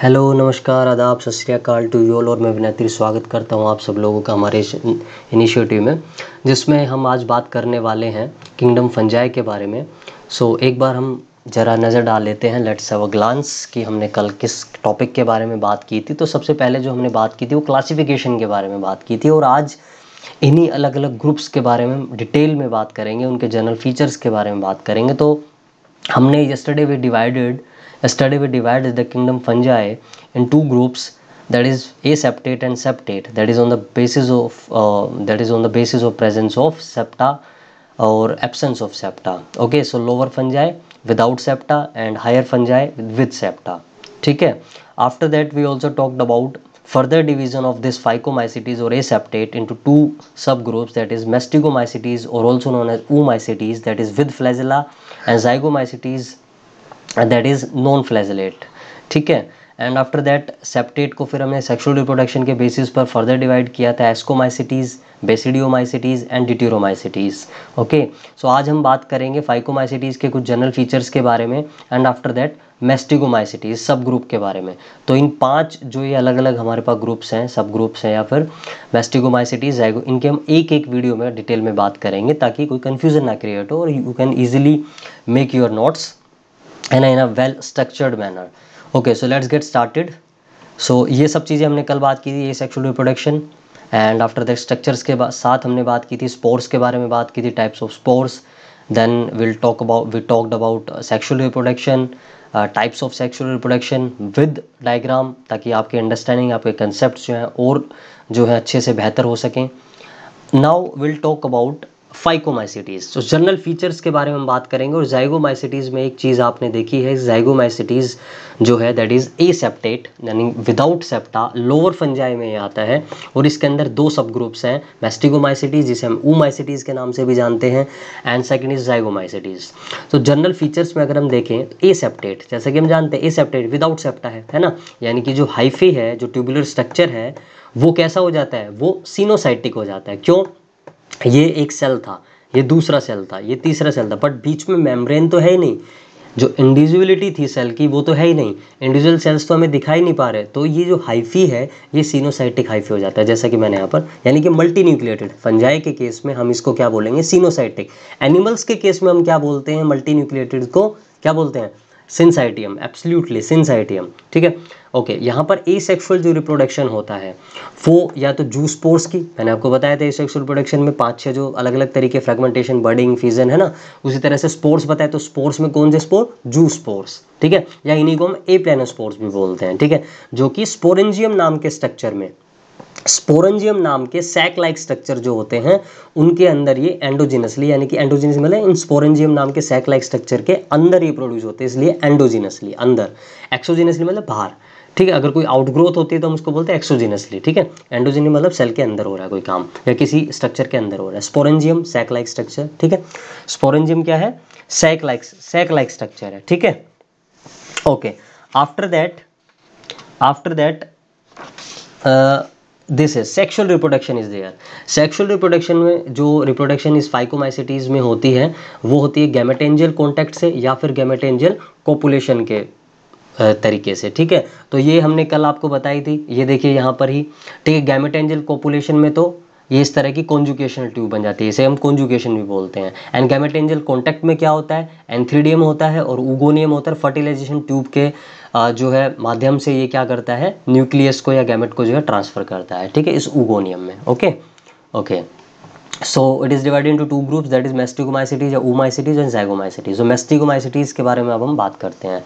hello नमस्कार आदाब सत श्रीकाल टू योल और मैं विनती स्वागत करता हूँ आप सब लोगों का हमारे इनिशिएटिव में जिसमें हम आज बात करने वाले हैं किंगडम फंजाई के बारे में सो so, एक बार हम ज़रा नज़र डाल लेते हैं लेट्स हैव अ ग्लांस कि हमने कल किस टॉपिक के बारे में बात की थी तो सबसे पहले जो हमने बात की थी वो क्लासीफिकेशन के बारे में बात की थी और आज इन्हीं अलग अलग ग्रुप्स के बारे में डिटेल में बात करेंगे उनके जनरल फीचर्स के बारे में बात करेंगे तो हमने yesterday we divided A study we divided the kingdom fungi in two groups that is aseptate and septate that is on the basis of uh, that is on the basis of presence of septa or absence of septa okay so lower fungi without septa and higher fungi with septa okay after that we also talked about further division of this phycomycetes or aseptate into two subgroups that is mastigomycetes or also known as oomycetes that is with flagella and zygomycetes that is non flagellate ठीक है and after that septate को फिर हमने sexual reproduction के basis पर further divide किया था ascomycetes basidiomycetes and deuteromycetes okay so आज हम बात करेंगे फाइकोमाइसिटीज़ के कुछ जनरल फीचर्स के बारे में एंड आफ्टर दैट मेस्टिगोमाइसिटीज सब ग्रुप के बारे में तो इन पांच जो ये अलग अलग हमारे पास ग्रुप्स हैं सब ग्रुप्स हैं या फिर मेस्टिगोमाइसिटीज है इनके हम एक एक वीडियो में डिटेल में बात करेंगे ताकि कोई कन्फ्यूज़न ना क्रिएट हो और you can easily make your notes and in a well structured manner okay so let's get started so ये सब चीज़ें हमने कल बात की थी ये sexual reproduction and after that structures के साथ हमने बात की थी स्पोर्ट्स के बारे में बात की थी types of spores then will talk about we talked about sexual reproduction types of sexual reproduction with diagram ताकि आपके अंडरस्टैंडिंग आपके कंसेप्ट जो हैं और जो है अच्छे से बेहतर हो सकें now will talk about phycomycetes तो जनरल फीचर्स के बारे में हम बात करेंगे और जाइगोमाइसिटीज़ में एक चीज़ आपने देखी है जाइगोमाइसिटीज़ जो है दैट इज़ ए सेप्टेट यानी विदाउट सेप्टा लोअर फंजाई में आता है और इसके अंदर दो सब ग्रुप्स हैं मेस्टिगोमाइसिटीज जिसे हम ऊमाइसिटीज़ के नाम से भी जानते हैं एंड सेकेंड इज जाइगोमाइसिटीज़ तो जनरल फीचर्स में अगर हम देखें तो ए सेप्टेट जैसे कि हम जानते हैं ए सेप्टेट विदाउट सेप्टा है है ना यानी कि जो हाइफी है जो ट्यूबुलर स्ट्रक्चर है वो कैसा हो जाता है वो सीनोसाइटिक हो जाता है क्यों ये एक सेल था ये दूसरा सेल था ये तीसरा सेल था बट बीच में मेम्ब्रेन तो है ही नहीं जो इंडिविजुअलिटी थी सेल की वो तो है ही नहीं इंडिविजुअल सेल्स तो हमें दिखाई नहीं पा रहे तो ये जो हाइफी है ये सीनोसाइटिक हाइफी हो जाता है जैसा कि मैंने यहाँ पर यानी कि मल्टी न्यूक्लिएटेड फंजाई के केस में हम इसको क्या बोलेंगे सीनोसाइटिक एनिमल्स के केस में हम क्या बोलते हैं मल्टी न्यूक्लिएटेड को क्या बोलते हैं सिंसाइटियम एब्सोल्युटली सिंसाइटियम ठीक है ओके यहाँ पर ए सेक्सुअल जो रिप्रोडक्शन होता है वो या तो जूस पोर्स की मैंने आपको बताया था ए सेक्सुअल रिप्रोडक्शन में पाँच छह जो अलग अलग तरीके फ्रेगमेंटेशन बर्डिंग फीजन है ना उसी तरह से स्पोर्स बताए तो स्पोर्स में कौन से स्पोर जूस पोर्स ठीक है या इन्हीं को हम ए प्लेनोस्पोर्स भी बोलते हैं ठीक है जो कि स्पोरेंजियम नाम के स्ट्रक्चर में स्पोरेंजियम नाम के सैक लाइक स्ट्रक्चर जो होते हैं उनके अंदर ये एंडोजिनसली यानी कि एंडोजिनस मतलब इन स्पोरेंजियम नाम के सैक लाइक स्ट्रक्चर के अंदर ये प्रोड्यूस होते हैं इसलिए एंडोजिनसली अंदर एक्सोजिनसली मतलब बाहर ठीक है अगर कोई आउटग्रोथ होती है तो हम उसको बोलते हैं एक्सोजिनसली ठीक है एंडोजिनी मतलब सेल के अंदर हो रहा है कोई काम या किसी स्ट्रक्चर के अंदर हो रहा है स्पोरेंजियम सैक लाइक स्ट्रक्चर ठीक है स्पोरेंजियम क्या है sac like sac like structure है ठीक है okay after that after that this is sexual reproduction is there sexual reproduction में जो रिप्रोडक्शन इस फाइकोमाइसिटीज़ में होती है वो होती है गैमेटेंजियल कॉन्टैक्ट से या फिर गैमेटेंजियल कॉपुलेशन के तरीके से ठीक है तो ये हमने कल आपको बताई थी ये देखिए यहाँ पर ही ठीक है गैमेटेंजियल कॉपुलेशन में तो ये इस तरह की कॉन्जुकेशन ट्यूब बन जाती है इसे हम कॉन्जुकेशन भी बोलते हैं एंड गैमेटेंजल कॉन्टैक्ट में क्या होता है एंथ्रीडियम होता है और उगोनियम होता है फर्टिलाइजेशन ट्यूब के जो है माध्यम से ये क्या करता है न्यूक्लियस को या गैमेट को जो है ट्रांसफ़र करता है ठीक है इस उगोनियम में okay okay so it is divided into two groups that is mastigomycetes या उमाइसिटीज एंड जैगोमाइसिटीज तो मेस्टिकोमाइसिटीज के बारे में अब हम बात करते हैं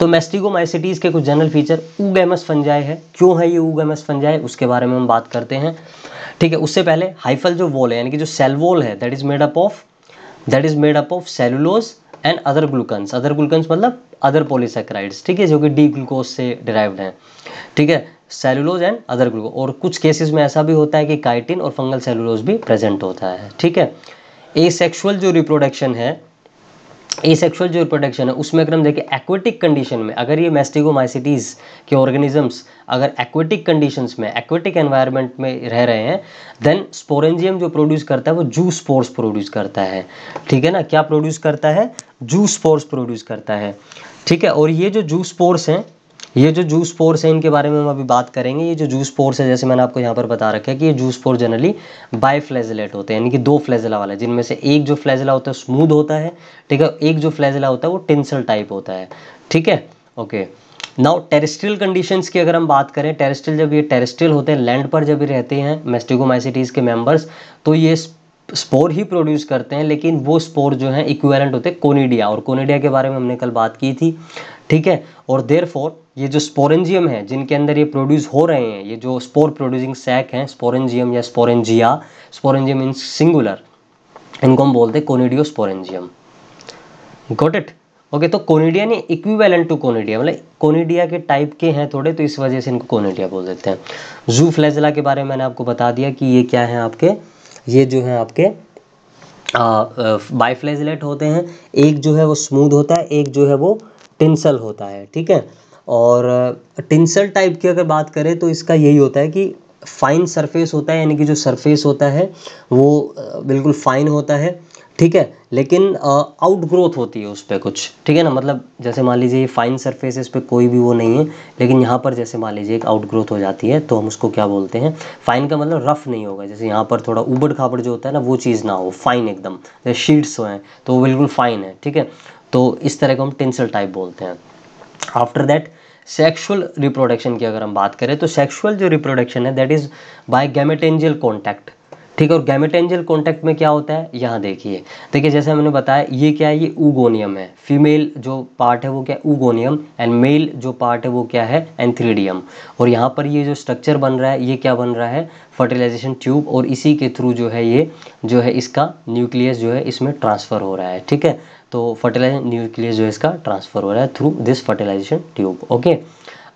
तो मेस्टिकोमाइसिटीज के कुछ जनरल फीचर उगेमस फंजाई है क्यों है ये उगेमस फंजाई उसके बारे में हम बात करते हैं ठीक है उससे पहले हाइफल जो वॉल है यानी कि जो सेल वॉल है that is made up of that is made up of cellulose and other glucans other glucans मतलब अदर पोलिसक्राइड्स ठीक है जो कि डी ग्लूकोज से डिराइव्ड हैं ठीक है सेलुलोज एंड अदर ग्लूकोज और कुछ केसेस में ऐसा भी होता है कि काइटिन और फंगल सेलुलोज भी प्रेजेंट होता है ठीक है ए सेक्शुअल जो रिप्रोडक्शन है ए सेक्शुअल जो रिप्रोडक्शन है उसमें अगर हम देखें एक्वेटिक कंडीशन में अगर ये मैस्टिगोमाइसिटीज़ के ऑर्गेनिजम्स अगर एक्वेटिक कंडीशंस में एक्वेटिक एनवायरनमेंट में रह रहे हैं देन स्पोरेंजियम जो प्रोड्यूस करता है वो जू स्पोर्स प्रोड्यूस करता है ठीक है ना क्या प्रोड्यूस करता है जू स्पोर्स प्रोड्यूस करता है ठीक है और ये जो जू स्पोर्स हैं ये जो जूस पोर्स है इनके बारे में हम अभी बात करेंगे ये जो जूस पोर्स है जैसे मैंने आपको यहाँ पर बता रखा है कि ये zoospore generally biflagellate होते हैं यानी कि दो फ्लैजला वाला जिनमें से एक जो फ्लैजला होता है स्मूद होता है ठीक है एक जो फ्लैजला होता है वो टेंसल टाइप होता है ठीक है ओके नाउ टेरेस्ट्रियल कंडीशंस की अगर हम बात करें टेरेस्ट्रियल जब ये टेरेस्ट्रियल होते हैं लैंड पर जब ये रहते हैं मेस्टिकोमाइसिटीज़ के मेम्बर्स तो ये स्पोर ही प्रोड्यूस करते हैं लेकिन वो स्पोर जो है इक्वेलेंट होते हैं कोनीडिया और कोनेडिया के बारे में हमने कल बात की थी ठीक है और देर फोर ये जो स्पोरेंजियम है जिनके अंदर ये प्रोड्यूस हो रहे हैं ये जो स्पोर प्रोड्यूसिंग सैक हैं स्पोरेंजियम या स्पोरेंजिया स्पोरेंजियम इन सिंगुलर इनको हम बोलते हैं conidiosporangium got it okay तो कोनिडिया ने इक्विवेलेंट टू कोनिडिया मतलब कोनिडिया के टाइप के हैं थोड़े तो इस वजह से इनको कोनिडिया बोल देते हैं जू फ्लैजला के बारे में मैंने आपको बता दिया कि ये क्या है आपके ये जो है आपके बाइफ्लेजलेट होते हैं एक जो है वो स्मूद होता है एक जो है वो टिंसल होता है ठीक है और टिंसल टाइप की अगर बात करें तो इसका यही होता है कि फ़ाइन सरफेस होता है यानी कि जो सरफेस होता है वो बिल्कुल फ़ाइन होता है ठीक है लेकिन आउट ग्रोथ होती है उस पर कुछ ठीक है ना मतलब जैसे मान लीजिए ये फाइन सरफेस इस पर कोई भी वो नहीं है लेकिन यहाँ पर जैसे मान लीजिए एक आउट ग्रोथ हो जाती है तो हम उसको क्या बोलते हैं फाइन का मतलब रफ़ नहीं होगा जैसे यहाँ पर थोड़ा उबड़ खाबड़ जो होता है ना वो चीज़ ना हो फाइन एकदम जैसे शीट्स हो तो वो बिल्कुल फ़ाइन है ठीक है तो इस तरह को हम टेंसल टाइप बोलते हैं आफ्टर दैट सेक्शुअल रिप्रोडक्शन की अगर हम बात करें तो सेक्शुअल जो रिप्रोडक्शन है that is by gametangial contact ठीक है और गैमेटेंजल कॉन्टेक्ट कॉन्टैक्ट में क्या होता है यहाँ देखिए देखिए जैसे हमने बताया ये क्या है ये ऊगोनियम है फीमेल जो पार्ट है वो क्या है ऊगोनियम एंड मेल जो पार्ट है वो क्या है एंथ्रीडियम और यहाँ पर ये जो स्ट्रक्चर बन रहा है ये क्या बन रहा है फर्टिलाइजेशन ट्यूब और इसी के थ्रू जो है ये जो है इसका न्यूक्लियस जो है इसमें ट्रांसफ़र हो रहा है ठीक है तो फर्टिलाइजेशन न्यूक्लियस जो है इसका ट्रांसफ़र हो रहा है through this fertilization tube okay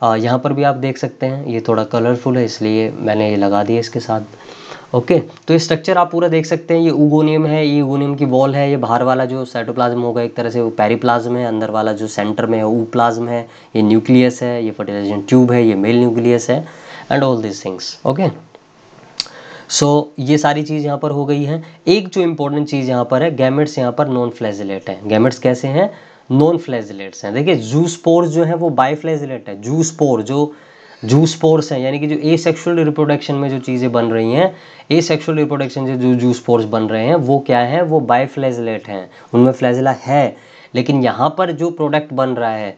यहाँ पर भी आप देख सकते हैं ये थोड़ा कलरफुल है इसलिए मैंने ये लगा दिया इसके साथ ओके तो ये स्ट्रक्चर आप पूरा देख सकते हैं ये उगोनियम है ये उगोनियम की वॉल है ये बाहर वाला जो साइटोप्लाज्म होगा एक तरह से वो पेरीप्लाज्म है अंदर वाला जो सेंटर में है वो प्लाज्म है ये न्यूक्लियस है ये फर्टिलाइजेशन ट्यूब है ये मेल न्यूक्लियस है and all this things okay so so, ये सारी चीज़ यहाँ पर हो गई है एक जो इम्पोर्टेंट चीज़ यहाँ पर है गैमेट्स यहाँ पर नॉन फ्लैजिलेट है गैमेट्स कैसे हैं नॉन फ्लैजिलेट्स हैं देखिए स्पोर्स जो है वो बाई फ्लैजिलेट है स्पोर जो स्पोर्स हैं यानी कि जो ए सेक्शुअल रिप्रोडक्शन में जो चीज़ें बन रही हैं ए सेक्शुअल रिप्रोडक्शन से जो स्पोर्स बन रहे हैं वो क्या है वो बाई फ्लैजिलेट हैं उनमें फ्लैजिला है लेकिन यहाँ पर जो प्रोडक्ट बन रहा है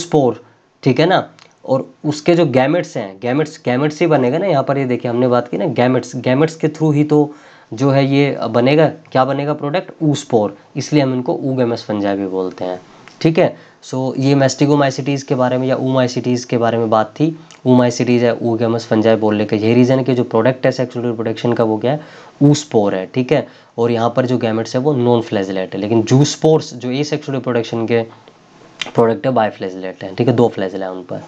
स्पोर ठीक है ना और उसके जो गैमेट्स हैं गैमेट्स गैमेट्स ही बनेगा ना यहाँ पर ये देखिए हमने बात की ना गैमेट्स गैमेट्स के थ्रू ही तो जो है ये बनेगा क्या बनेगा प्रोडक्ट ऊस्पोर इसलिए हम इनको ऊगेमस फंजाई भी बोलते हैं ठीक है सो so, ये मेस्टिगोमाइसिटीज़ के बारे में या ऊमाइसिटीज़ के बारे में बात थी ऊमाइसिटीज़ है ऊगेमस फंजाई बोलने का यही रीज़न है कि जो प्रोडक्ट है सेक्सुअल रिप्रोडक्शन का वो क्या है ऊस्पोर है ठीक है और यहाँ पर जो गैमेट्स है वो नॉन फ्लैजलेट है लेकिन जूस्पोर्स जो ए सेक्सुअल रिप्रोडक्शन के प्रोडक्ट है बाई फ्लेजलेट है ठीक है दो फ्लेजल है उन पर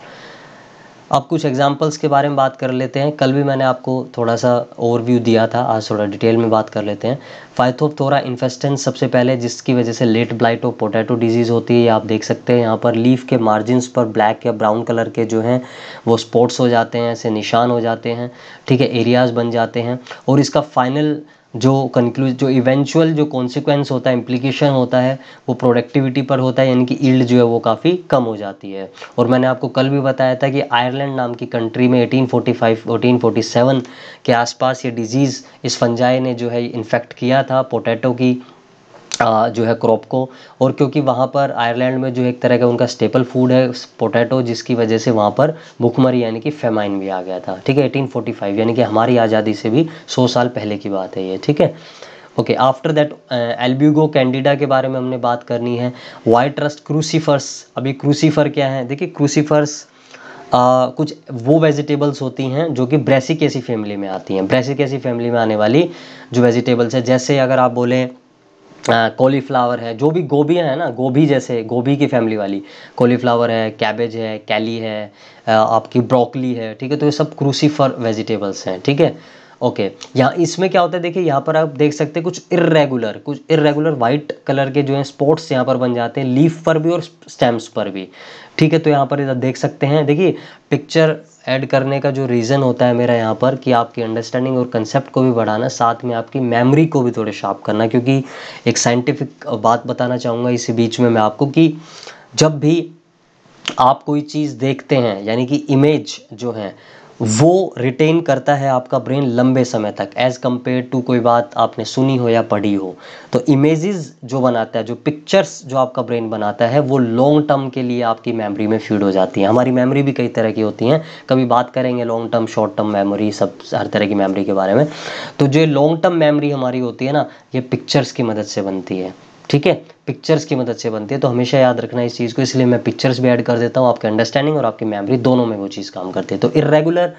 अब कुछ एग्जांपल्स के बारे में बात कर लेते हैं कल भी मैंने आपको थोड़ा सा ओवरव्यू दिया था आज थोड़ा डिटेल में बात कर लेते हैं फाइथोपथोरा इन्फेस्टेंस सबसे पहले जिसकी वजह से लेट ब्लाइट और पोटैटो डिजीज़ होती है आप देख सकते हैं यहाँ पर लीफ के मार्जिनस पर ब्लैक या ब्राउन कलर के जो हैं वो स्पॉट्स हो जाते हैं ऐसे निशान हो जाते हैं ठीक है एरियाज़ बन जाते हैं और इसका फाइनल जो कंक्लूज जो इवेंचुअल जो कॉन्सिक्वेंस होता है इम्प्लीकेशन होता है वो प्रोडक्टिविटी पर होता है यानी कि ईल्ड जो है वो काफ़ी कम हो जाती है और मैंने आपको कल भी बताया था कि आयरलैंड नाम की कंट्री में 1845 1847 के आसपास ये डिजीज़ इस फंजाई ने जो है इन्फेक्ट किया था पोटैटो की जो है क्रॉप को और क्योंकि वहाँ पर आयरलैंड में जो एक तरह का उनका स्टेपल फूड है पोटैटो जिसकी वजह से वहाँ पर भुखमरी यानी कि फेमाइन भी आ गया था ठीक है 1845 यानी कि हमारी आज़ादी से भी 100 साल पहले की बात है ये ठीक है okay after that Albugo candida के बारे में हमने बात करनी है वाइट ट्रस्ट क्रूसीफर्स अभी क्रूसीफर क्या है देखिए क्रूसीफर्स आ, कुछ वो वेजिटेबल्स होती हैं जो कि ऐसी फैमिली में आती हैं ऐसी फैमिली में आने वाली जो वेजिटेबल्स है जैसे अगर आप बोलें कॉलीफ्लावर है जो भी गोभियाँ हैं ना गोभी जैसे गोभी की फैमिली वाली कॉलीफ्लावर है कैबेज है कैली है आपकी ब्रोकली है ठीक है तो ये सब क्रूसीफर वेजिटेबल्स हैं ठीक है ओके यहाँ इसमें क्या होता है देखिए यहाँ पर आप देख सकते हैं कुछ इरेगुलर कुछ इरेगुलर वाइट कलर के जो हैं स्पॉट्स यहाँ पर बन जाते हैं लीफ पर भी और स्टेम्स पर भी ठीक है तो यहाँ पर देख सकते हैं देखिए पिक्चर ऐड करने का जो रीज़न होता है मेरा यहाँ पर कि आपकी अंडरस्टैंडिंग और कंसेप्ट को भी बढ़ाना साथ में आपकी मेमोरी को भी थोड़े शार्प करना क्योंकि एक साइंटिफिक बात बताना चाहूँगा इसी बीच में मैं आपको कि जब भी आप कोई चीज़ देखते हैं यानी कि इमेज जो है वो रिटेन करता है आपका ब्रेन लंबे समय तक एज़ कम्पेयर टू कोई बात आपने सुनी हो या पढ़ी हो तो इमेजेस जो बनाता है जो पिक्चर्स जो आपका ब्रेन बनाता है वो लॉन्ग टर्म के लिए आपकी मेमोरी में फीड हो जाती है हमारी मेमोरी भी कई तरह की होती हैं कभी बात करेंगे long term short term memory सब हर तरह की मेमोरी के बारे में तो जो लॉन्ग टर्म मेमोरी हमारी होती है ना ये पिक्चर्स की मदद से बनती है ठीक है पिक्चर्स की मदद से बनती है तो हमेशा याद रखना इस चीज़ को इसलिए मैं पिक्चर्स भी ऐड कर देता हूँ आपके अंडरस्टैंडिंग और आपकी मेमोरी दोनों में वो चीज़ काम करती है तो इरेगुलर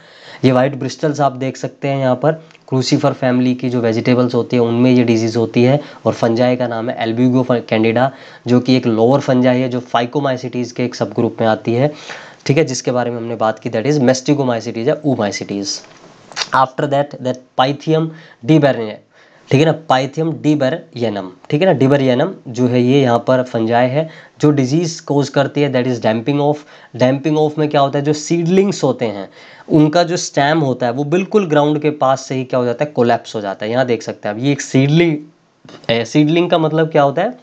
ये वाइट ब्रिस्टल्स आप देख सकते हैं यहाँ पर क्रूसीफर फैमिली की जो वेजिटेबल्स होती है उनमें ये डिजीज़ होती है और फंजाई का नाम है एल्ब्यूगो कैंडिडा जो कि एक लोअर फंजाई है जो फाइकोमाइसिटीज़ के एक सब ग्रुप में आती है ठीक है जिसके बारे में हमने बात की दैट इज़ मेस्टिकोमाइसिटीज़ या oomycetes after that that Pythium डी ठीक है ना पाइथियम एनम ठीक है ना डिबर एनम जो है ये यहाँ पर फंजाई है जो डिजीज़ कोज करती है that is damping off damping off में क्या होता है जो सीडलिंग्स होते हैं उनका जो स्टैम होता है वो बिल्कुल ग्राउंड के पास से ही क्या हो जाता है कोलैप्स हो जाता है यहाँ देख सकते हैं अब ये एक सीडलिंग है सीडलिंग का मतलब क्या होता है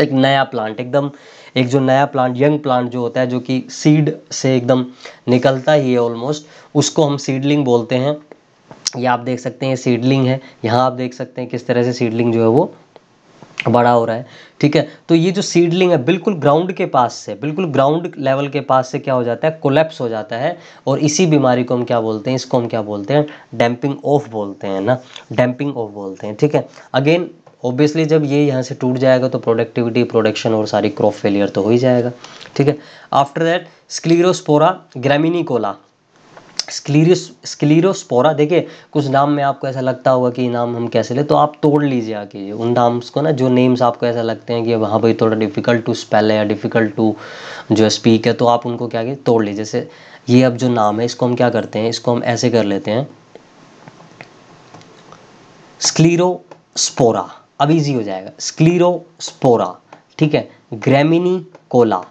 एक नया प्लांट एकदम एक जो नया प्लांट यंग प्लांट जो होता है जो कि सीड से एकदम निकलता ही है ऑलमोस्ट उसको हम सीडलिंग बोलते हैं ये आप देख सकते हैं सीडलिंग है यहाँ आप देख सकते हैं किस तरह से सीडलिंग जो है वो बड़ा हो रहा है ठीक है तो ये जो सीडलिंग है बिल्कुल ग्राउंड के पास से बिल्कुल ग्राउंड लेवल के पास से क्या हो जाता है कोलेप्स हो जाता है और इसी बीमारी को हम क्या बोलते हैं इसको हम क्या बोलते हैं डैम्पिंग ऑफ बोलते हैं ना डैम्पिंग ऑफ बोलते हैं ठीक है अगेन ऑब्वियसली जब ये यहाँ से टूट जाएगा तो प्रोडक्टिविटी प्रोडक्शन और सारी क्रॉप फेलियर तो हो ही जाएगा ठीक है आफ्टर दैट स्क्लीरोस्पोरा ग्रेमिनिकोला स्क्लीरोस्पोरा देखिए कुछ नाम में आपको ऐसा लगता होगा कि नाम हम कैसे ले तो आप तोड़ लीजिए आके उन नाम्स को ना जो नेम्स आपको ऐसा लगते हैं कि वहाँ भाई थोड़ा डिफ़िकल्ट टू स्पेल है या डिफ़िकल्ट टू जो स्पीक है तो आप उनको क्या कीजिए तोड़ लीजिए जैसे ये अब जो नाम है इसको हम क्या करते हैं इसको हम ऐसे कर लेते हैं स्क्लीरोस्पोरा अब ईजी हो जाएगा स्क्लीरोस्पोरा ठीक है ग्रेमिनी कोला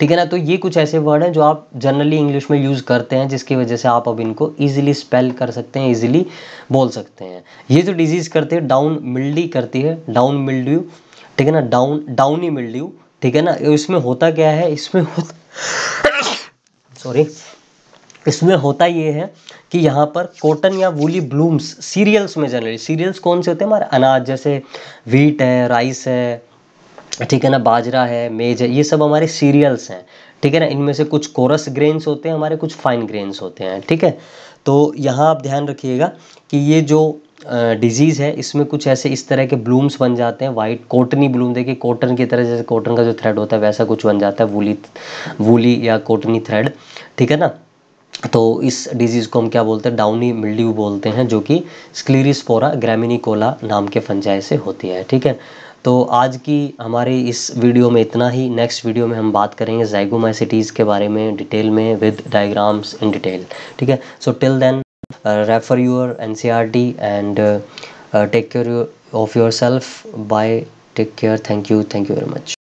ठीक है ना तो ये कुछ ऐसे वर्ड हैं जो आप जनरली इंग्लिश में यूज़ करते हैं जिसकी वजह से आप अब इनको ईजिली स्पेल कर सकते हैं ईजिली बोल सकते हैं ये जो डिजीज़ करती है डाउन मिल्डी करती है डाउन मिल्ड्यू ठीक है ना डाउन डाउन ही मिल्ड्यू ठीक है ना इसमें होता क्या है इसमें सॉरी इसमें होता ये है कि यहाँ पर कॉटन या वूली ब्लूम्स सीरियल्स में जनरली सीरियल्स कौन से होते हैं हमारे अनाज जैसे व्हीट है राइस है ठीक है ना बाजरा है मेज है ये सब हमारे सीरियल्स हैं ठीक है ना इनमें से कुछ कोरस ग्रेन्स होते हैं हमारे कुछ फाइन ग्रेन्स होते हैं ठीक है तो यहाँ आप ध्यान रखिएगा कि ये जो डिजीज़ है इसमें कुछ ऐसे इस तरह के ब्लूम्स बन जाते हैं वाइट कॉटनी ब्लूम देखिए कॉटन की तरह जैसे कॉटन का जो थ्रेड होता है वैसा कुछ बन जाता है वूली वूली या कॉटनी थ्रेड ठीक है ना तो इस डिजीज़ को हम क्या बोलते हैं डाउनी मिल्ड्यू बोलते हैं जो कि स्क्लीरिस्पोरा ग्रामिनिकोला नाम के फंजाई से होती है ठीक है तो आज की हमारी इस वीडियो में इतना ही नेक्स्ट वीडियो में हम बात करेंगे जैगोमाइसिटीज़ के बारे में डिटेल में विद डायग्राम्स इन डिटेल ठीक है so till then refer your N C R T and take care of yourself bye take care thank you thank you very much